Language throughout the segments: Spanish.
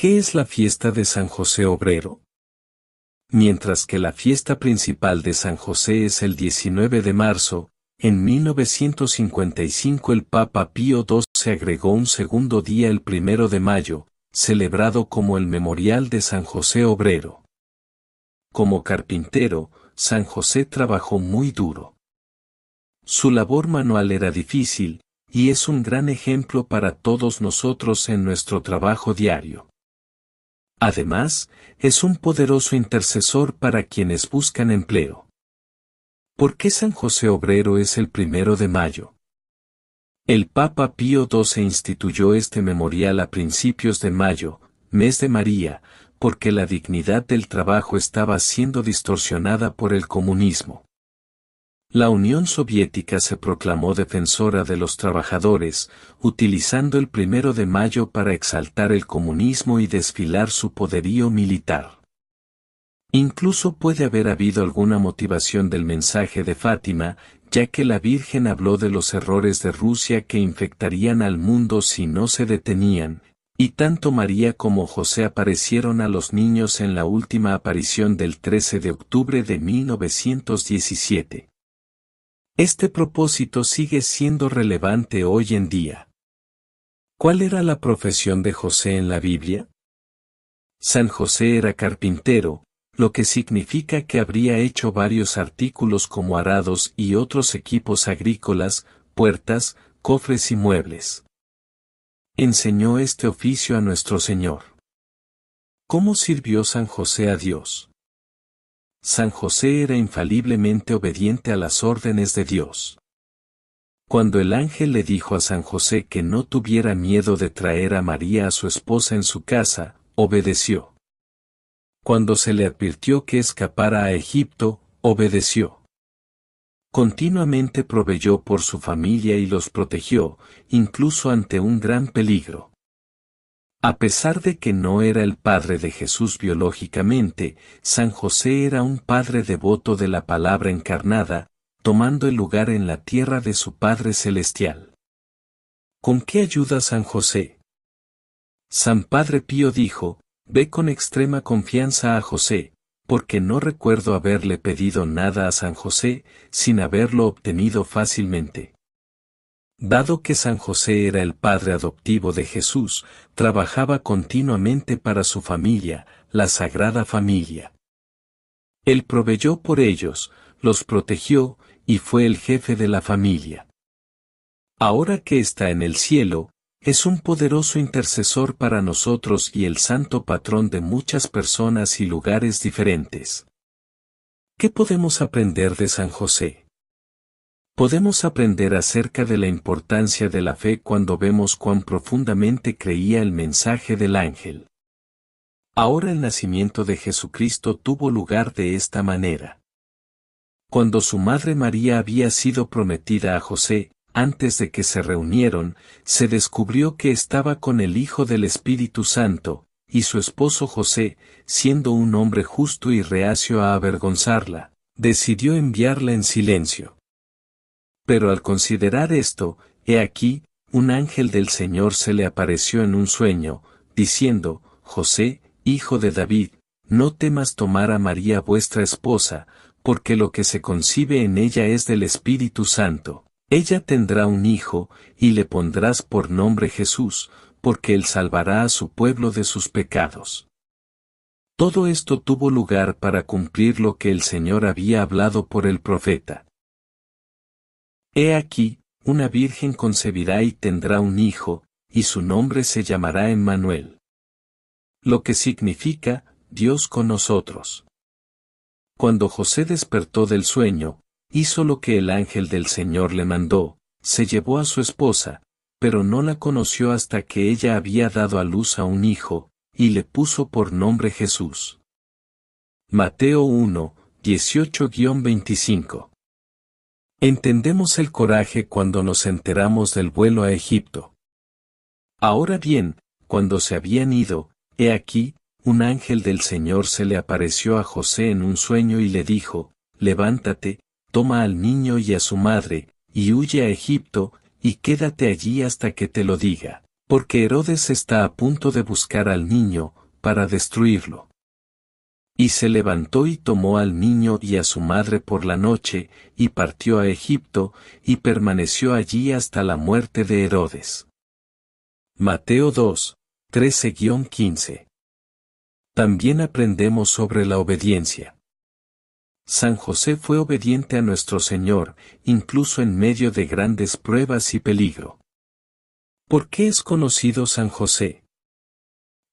¿Qué es la fiesta de San José Obrero? Mientras que la fiesta principal de San José es el 19 de marzo, en 1955 el Papa Pío se agregó un segundo día el primero de mayo, celebrado como el Memorial de San José Obrero. Como carpintero, San José trabajó muy duro. Su labor manual era difícil, y es un gran ejemplo para todos nosotros en nuestro trabajo diario. Además, es un poderoso intercesor para quienes buscan empleo. ¿Por qué San José Obrero es el primero de mayo? El Papa Pío XII instituyó este memorial a principios de mayo, mes de María, porque la dignidad del trabajo estaba siendo distorsionada por el comunismo. La Unión Soviética se proclamó defensora de los trabajadores, utilizando el primero de mayo para exaltar el comunismo y desfilar su poderío militar. Incluso puede haber habido alguna motivación del mensaje de Fátima, ya que la Virgen habló de los errores de Rusia que infectarían al mundo si no se detenían, y tanto María como José aparecieron a los niños en la última aparición del 13 de octubre de 1917. Este propósito sigue siendo relevante hoy en día. ¿Cuál era la profesión de José en la Biblia? San José era carpintero, lo que significa que habría hecho varios artículos como arados y otros equipos agrícolas, puertas, cofres y muebles. Enseñó este oficio a nuestro Señor. ¿Cómo sirvió San José a Dios? San José era infaliblemente obediente a las órdenes de Dios. Cuando el ángel le dijo a San José que no tuviera miedo de traer a María a su esposa en su casa, obedeció. Cuando se le advirtió que escapara a Egipto, obedeció. Continuamente proveyó por su familia y los protegió, incluso ante un gran peligro. A pesar de que no era el padre de Jesús biológicamente, San José era un padre devoto de la palabra encarnada, tomando el lugar en la tierra de su Padre Celestial. ¿Con qué ayuda San José? San Padre Pío dijo, Ve con extrema confianza a José, porque no recuerdo haberle pedido nada a San José sin haberlo obtenido fácilmente. Dado que San José era el padre adoptivo de Jesús, trabajaba continuamente para su familia, la Sagrada Familia. Él proveyó por ellos, los protegió, y fue el jefe de la familia. Ahora que está en el cielo, es un poderoso intercesor para nosotros y el santo patrón de muchas personas y lugares diferentes. ¿Qué podemos aprender de San José? Podemos aprender acerca de la importancia de la fe cuando vemos cuán profundamente creía el mensaje del ángel. Ahora el nacimiento de Jesucristo tuvo lugar de esta manera. Cuando su madre María había sido prometida a José, antes de que se reunieron, se descubrió que estaba con el Hijo del Espíritu Santo, y su esposo José, siendo un hombre justo y reacio a avergonzarla, decidió enviarla en silencio. Pero al considerar esto, he aquí, un ángel del Señor se le apareció en un sueño, diciendo, José, hijo de David, no temas tomar a María vuestra esposa, porque lo que se concibe en ella es del Espíritu Santo. Ella tendrá un hijo, y le pondrás por nombre Jesús, porque él salvará a su pueblo de sus pecados. Todo esto tuvo lugar para cumplir lo que el Señor había hablado por el profeta. He aquí, una virgen concebirá y tendrá un hijo, y su nombre se llamará Emmanuel. Lo que significa, Dios con nosotros. Cuando José despertó del sueño, hizo lo que el ángel del Señor le mandó, se llevó a su esposa, pero no la conoció hasta que ella había dado a luz a un hijo, y le puso por nombre Jesús. Mateo 1, 18-25 Entendemos el coraje cuando nos enteramos del vuelo a Egipto. Ahora bien, cuando se habían ido, he aquí, un ángel del Señor se le apareció a José en un sueño y le dijo, Levántate, toma al niño y a su madre, y huye a Egipto, y quédate allí hasta que te lo diga, porque Herodes está a punto de buscar al niño, para destruirlo. Y se levantó y tomó al niño y a su madre por la noche, y partió a Egipto, y permaneció allí hasta la muerte de Herodes. Mateo 2, 13-15. También aprendemos sobre la obediencia. San José fue obediente a nuestro Señor, incluso en medio de grandes pruebas y peligro. ¿Por qué es conocido San José?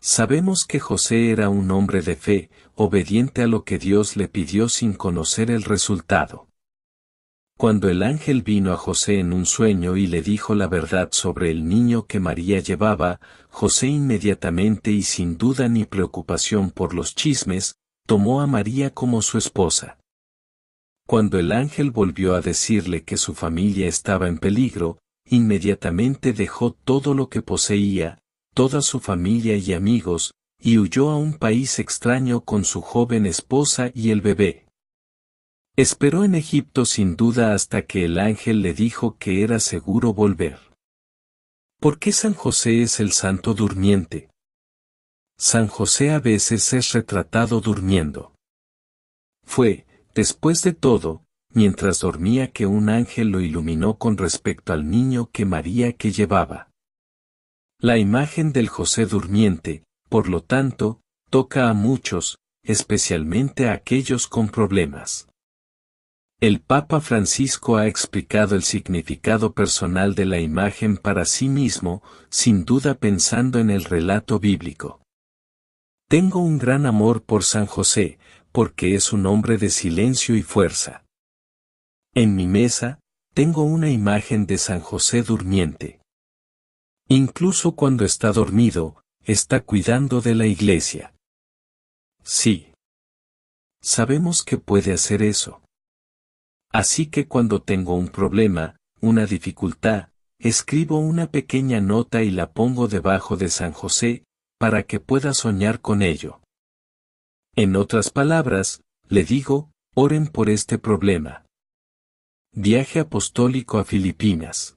Sabemos que José era un hombre de fe, obediente a lo que Dios le pidió sin conocer el resultado. Cuando el ángel vino a José en un sueño y le dijo la verdad sobre el niño que María llevaba, José inmediatamente y sin duda ni preocupación por los chismes, tomó a María como su esposa. Cuando el ángel volvió a decirle que su familia estaba en peligro, inmediatamente dejó todo lo que poseía, toda su familia y amigos, y huyó a un país extraño con su joven esposa y el bebé. Esperó en Egipto sin duda hasta que el ángel le dijo que era seguro volver. ¿Por qué San José es el santo durmiente? San José a veces es retratado durmiendo. Fue, después de todo, mientras dormía que un ángel lo iluminó con respecto al niño que María que llevaba. La imagen del José durmiente, por lo tanto, toca a muchos, especialmente a aquellos con problemas. El Papa Francisco ha explicado el significado personal de la imagen para sí mismo, sin duda pensando en el relato bíblico. Tengo un gran amor por San José, porque es un hombre de silencio y fuerza. En mi mesa, tengo una imagen de San José durmiente. Incluso cuando está dormido, está cuidando de la iglesia. Sí. Sabemos que puede hacer eso. Así que cuando tengo un problema, una dificultad, escribo una pequeña nota y la pongo debajo de San José, para que pueda soñar con ello. En otras palabras, le digo, oren por este problema. Viaje apostólico a Filipinas.